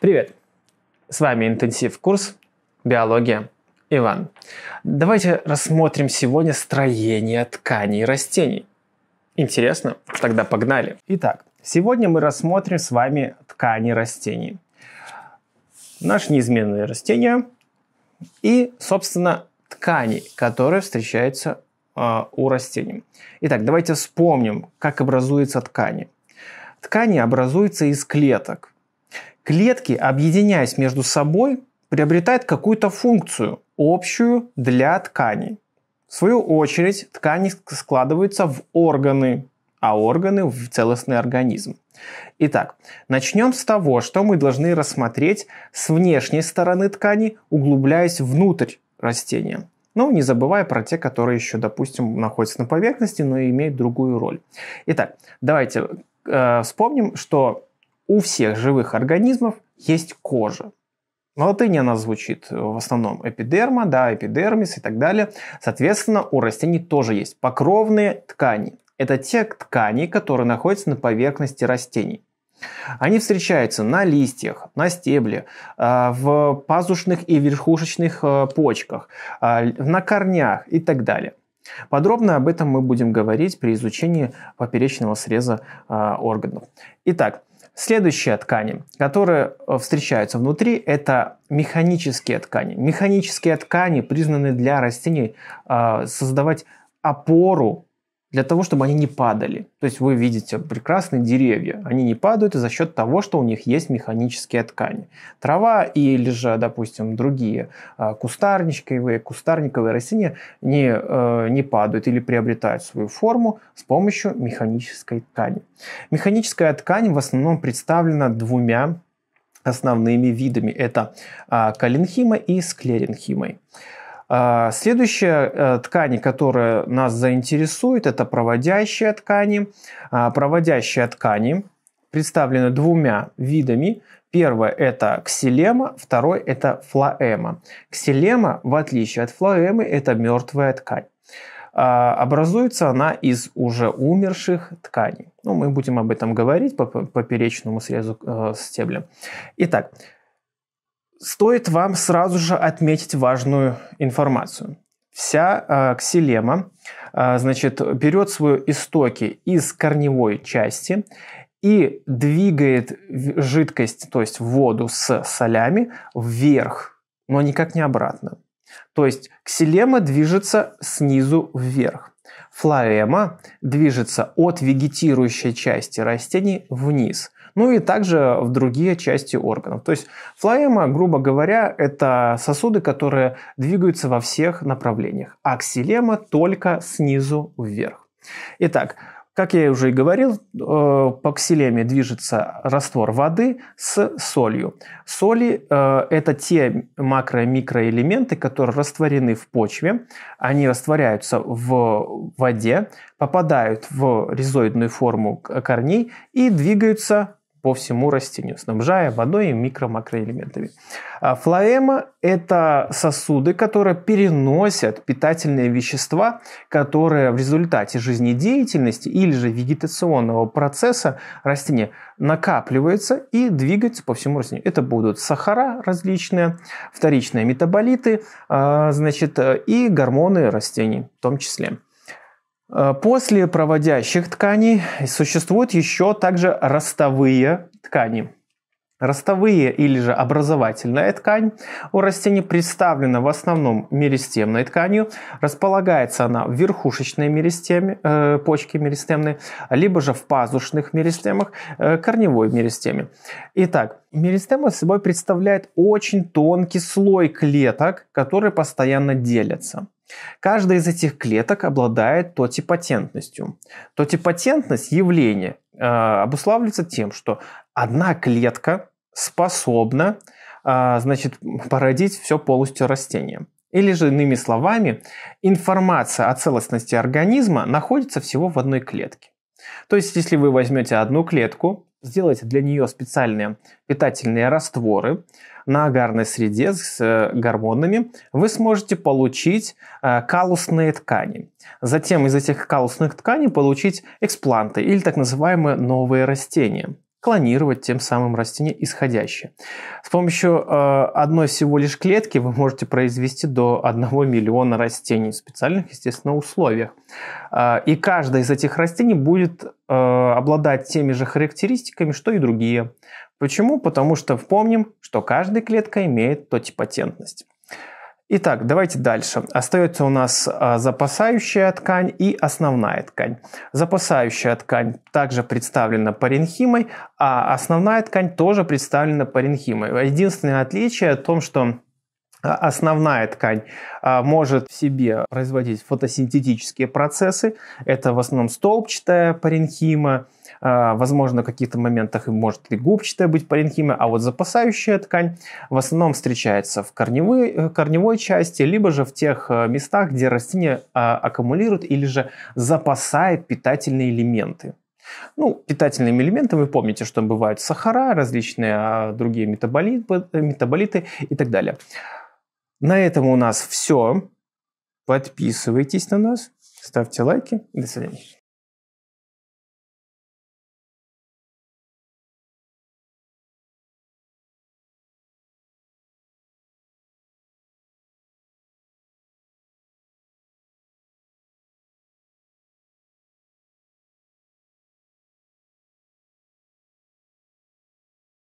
Привет! С вами интенсив курс «Биология. Иван». Давайте рассмотрим сегодня строение тканей растений. Интересно? Тогда погнали. Итак, сегодня мы рассмотрим с вами ткани растений. Наши неизменные растения и, собственно, ткани, которые встречаются а, у растений. Итак, давайте вспомним, как образуются ткани. Ткани образуются из клеток – Клетки, объединяясь между собой, приобретают какую-то функцию, общую для тканей. В свою очередь, ткани складываются в органы, а органы в целостный организм. Итак, начнем с того, что мы должны рассмотреть с внешней стороны ткани, углубляясь внутрь растения. Ну, не забывая про те, которые еще, допустим, находятся на поверхности, но и имеют другую роль. Итак, давайте э, вспомним, что у всех живых организмов есть кожа. На ну, латыни она звучит э, в основном эпидерма, да, эпидермис и так далее. Соответственно, у растений тоже есть покровные ткани. Это те ткани, которые находятся на поверхности растений. Они встречаются на листьях, на стебле, э, в пазушных и верхушечных э, почках, на корнях и так далее. Подробно об этом мы будем говорить при изучении поперечного среза органов. Итак, Следующие ткани, которые э, встречаются внутри, это механические ткани. Механические ткани признаны для растений э, создавать опору для того, чтобы они не падали. То есть вы видите прекрасные деревья, они не падают за счет того, что у них есть механические ткани. Трава или же, допустим, другие а, кустарничковые, кустарниковые растения не, э, не падают или приобретают свою форму с помощью механической ткани. Механическая ткань в основном представлена двумя основными видами. Это а, коленхима и склеренхимой. А, следующая э, ткань, которая нас заинтересует, это проводящие ткани. А, проводящие ткани представлены двумя видами. Первое – это ксилема, второй – это флоэма. Ксилема, в отличие от флоэмы, это мертвая ткань. А, образуется она из уже умерших тканей. Ну, мы будем об этом говорить по поперечному срезу э, стебля. Итак, Стоит вам сразу же отметить важную информацию. Вся э, ксилема э, значит, берет свои истоки из корневой части и двигает жидкость, то есть воду с солями, вверх, но никак не обратно. То есть ксилема движется снизу вверх. Флоэма движется от вегетирующей части растений вниз ну и также в другие части органов. То есть флоэма, грубо говоря, это сосуды, которые двигаются во всех направлениях, а ксилема только снизу вверх. Итак, как я уже и говорил, э, по ксилеме движется раствор воды с солью. Соли э, – это те макро- и микроэлементы, которые растворены в почве. Они растворяются в воде, попадают в ризоидную форму корней и двигаются по всему растению, снабжая водой и микро-макроэлементами. А, флоэма – это сосуды, которые переносят питательные вещества, которые в результате жизнедеятельности или же вегетационного процесса растения накапливаются и двигаются по всему растению. Это будут сахара различные, вторичные метаболиты, а, значит, э, и гормоны растений в том числе. Э, после проводящих тканей существуют еще также ростовые ткани. Ростовые или же образовательная ткань у растений представлена в основном меристемной тканью. Располагается она в верхушечной меристеме, э, почке меристемной, либо же в пазушных меристемах, э, корневой меристеме. Итак, меристема собой представляет очень тонкий слой клеток, которые постоянно делятся. Каждая из этих клеток обладает тотипатентностью. Тотипатентность явления э, обуславливается тем, что одна клетка способна э, значит, породить все полностью растение. Или же, иными словами, информация о целостности организма находится всего в одной клетке. То есть, если вы возьмете одну клетку, Сделайте для нее специальные питательные растворы на агарной среде с э, гормонами. Вы сможете получить э, калусные ткани. Затем из этих калусных тканей получить экспланты или так называемые новые растения – клонировать тем самым растение исходящее. С помощью э, одной всего лишь клетки вы можете произвести до 1 миллиона растений в специальных, естественно, условиях. Э, и каждое из этих растений будет э, обладать теми же характеристиками, что и другие. Почему? Потому что помним, что каждая клетка имеет тотипатентность. Итак, давайте дальше. Остается у нас а, запасающая ткань и основная ткань. Запасающая ткань также представлена паренхимой, а основная ткань тоже представлена паренхимой. Единственное отличие в том, что а, Основная ткань а, может в себе производить фотосинтетические процессы. Это в основном столбчатая паренхима, а, возможно, в каких-то моментах может и губчатая быть паренхима, а вот запасающая ткань в основном встречается в корневой, э, корневой части, либо же в тех э, местах, где растение а, аккумулирует или же запасает питательные элементы. Ну, питательными элементами вы помните, что бывают сахара, различные а, другие метаболиты, э, метаболиты и так далее. На этом у нас все. Подписывайтесь на нас, ставьте лайки. До свидания.